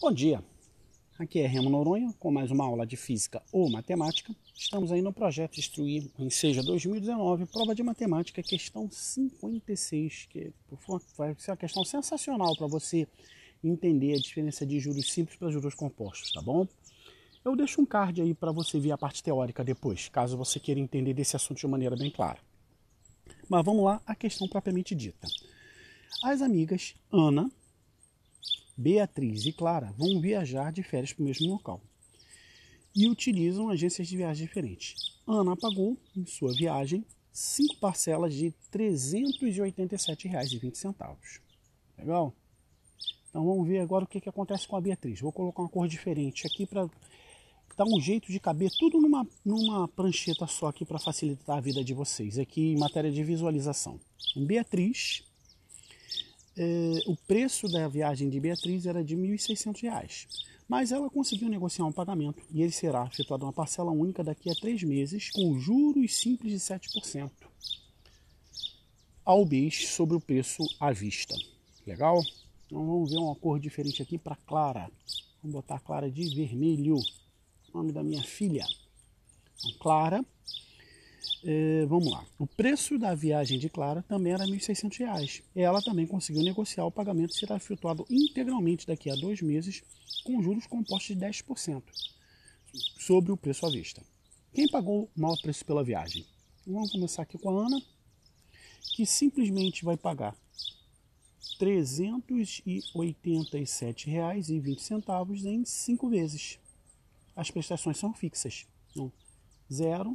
Bom dia, aqui é Remo Noronha com mais uma aula de Física ou Matemática. Estamos aí no projeto Instruir em Seja 2019, prova de matemática, questão 56, que vai ser uma questão sensacional para você entender a diferença de juros simples para juros compostos, tá bom? Eu deixo um card aí para você ver a parte teórica depois, caso você queira entender desse assunto de maneira bem clara. Mas vamos lá à questão propriamente dita. As amigas Ana, Beatriz e Clara vão viajar de férias para o mesmo local e utilizam agências de viagem diferentes. Ana pagou, em sua viagem, cinco parcelas de R$ 387,20. Legal? Então vamos ver agora o que, que acontece com a Beatriz. Vou colocar uma cor diferente aqui para dar um jeito de caber tudo numa, numa prancheta só aqui para facilitar a vida de vocês aqui em matéria de visualização. Beatriz eh, o preço da viagem de Beatriz era de R$ 1.600, mas ela conseguiu negociar um pagamento e ele será efetuado uma parcela única daqui a três meses com juros simples de 7% ao bis sobre o preço à vista. Legal? Então vamos ver uma cor diferente aqui para Clara. Vamos botar Clara de vermelho, nome da minha filha. Então, Clara, é, vamos lá. O preço da viagem de Clara também era R$ 1.600. Ela também conseguiu negociar o pagamento será efetuado integralmente daqui a dois meses, com juros compostos de 10% sobre o preço à vista. Quem pagou o maior preço pela viagem? Vamos começar aqui com a Ana, que simplesmente vai pagar R$ 387,20 em cinco vezes. As prestações são fixas. Então, zero,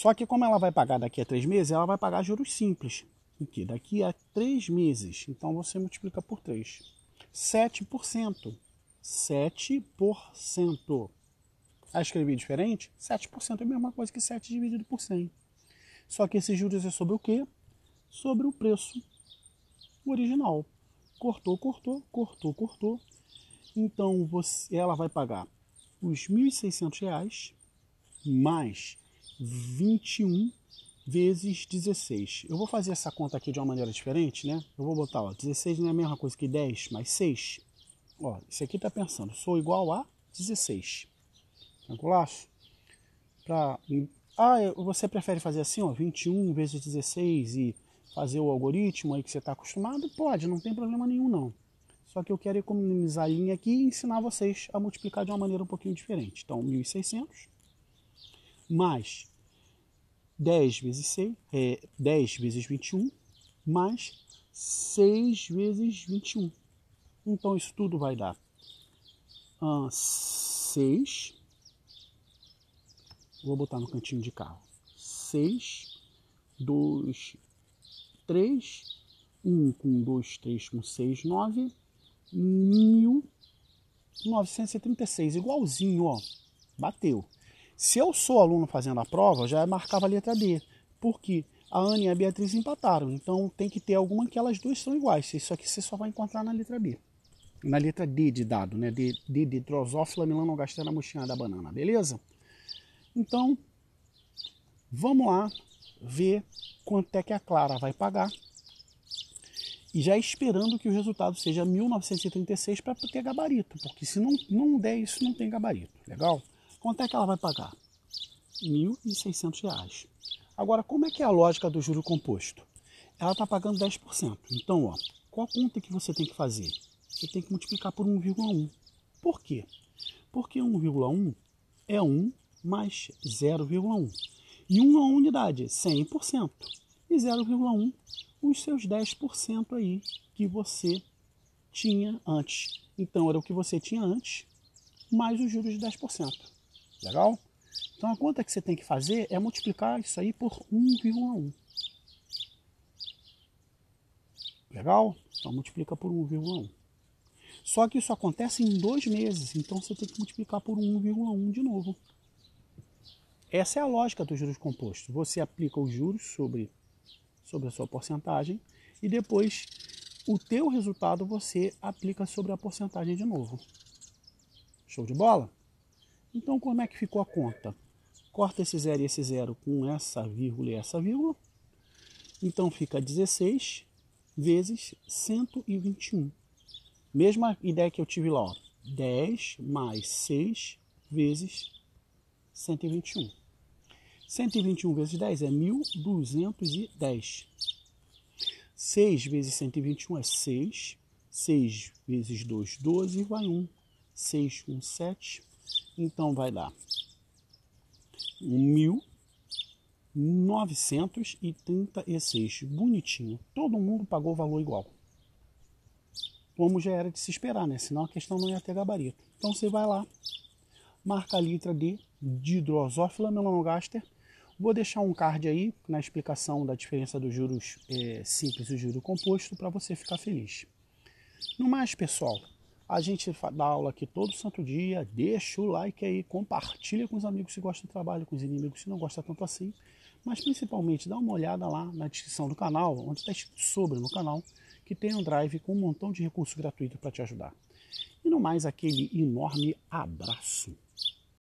Só que como ela vai pagar daqui a três meses, ela vai pagar juros simples. O que? Daqui a três meses. Então você multiplica por três. 7%. 7%. Ah, escrevi diferente? 7% é a mesma coisa que 7 dividido por 100. Só que esses juros é sobre o quê? Sobre o preço original. Cortou, cortou, cortou, cortou. Então você, ela vai pagar os R$ 1.600 mais 21 vezes 16. Eu vou fazer essa conta aqui de uma maneira diferente, né? Eu vou botar, ó, 16 não é a mesma coisa que 10, mais 6. Ó, isso aqui tá pensando, sou igual a 16. Tranquilaço? Pra... Ah, você prefere fazer assim, ó, 21 vezes 16 e fazer o algoritmo aí que você está acostumado? Pode, não tem problema nenhum não. Só que eu quero economizar a linha aqui e ensinar vocês a multiplicar de uma maneira um pouquinho diferente. Então, 1600 mais 10 vezes 6 é 10 vezes 21 mais 6 vezes 21. Então isso tudo vai dar ah, 6. Vou botar no cantinho de carro. 6, 2, 3, 1 com 2, 3 com 6, 9, 1936. Igualzinho, ó. Bateu. Se eu sou aluno fazendo a prova, eu já marcava a letra D. Por quê? A Ana e a Beatriz empataram, então tem que ter alguma que elas duas são iguais. Isso aqui você só vai encontrar na letra B. Na letra D de dado, né? D, D de drosófila melanogastrana mochinha da banana, beleza? Então, vamos lá ver quanto é que a Clara vai pagar. E já esperando que o resultado seja 1936 para ter gabarito, porque se não, não der isso, não tem gabarito, legal? Quanto é que ela vai pagar? R$ 1.600. Agora, como é que é a lógica do juro composto? Ela está pagando 10%. Então, ó, qual a conta que você tem que fazer? Você tem que multiplicar por 1,1. Por quê? Porque 1,1 é 1 mais 0,1. E 1 é uma unidade, 100%. E 0,1, os seus 10% aí que você tinha antes. Então, era o que você tinha antes, mais os juros de 10%. Legal? Então a conta que você tem que fazer é multiplicar isso aí por 1,1. Legal? Então multiplica por 1,1. Só que isso acontece em dois meses, então você tem que multiplicar por 1,1 de novo. Essa é a lógica dos juros compostos. Você aplica os juros sobre, sobre a sua porcentagem e depois o teu resultado você aplica sobre a porcentagem de novo. Show de bola? Então, como é que ficou a conta? Corta esse zero e esse zero com essa vírgula e essa vírgula. Então, fica 16 vezes 121. Mesma ideia que eu tive lá, ó. 10 mais 6 vezes 121. 121 vezes 10 é 1210. 6 vezes 121 é 6. 6 vezes 2, 12, vai 1. 6, 1, 7. Então vai dar 1.936. Bonitinho. Todo mundo pagou o valor igual. Como já era de se esperar, né? Senão a questão não ia ter gabarito. Então você vai lá, marca a letra de hidrosófila melanogaster. Vou deixar um card aí na explicação da diferença dos juros é, simples e juro composto para você ficar feliz. No mais, pessoal, a gente dá aula aqui todo santo dia. Deixa o like aí, compartilha com os amigos se gosta do trabalho, com os inimigos se não gosta tanto assim. Mas principalmente dá uma olhada lá na descrição do canal, onde está escrito sobre no canal, que tem um drive com um montão de recursos gratuitos para te ajudar. E no mais, aquele enorme abraço.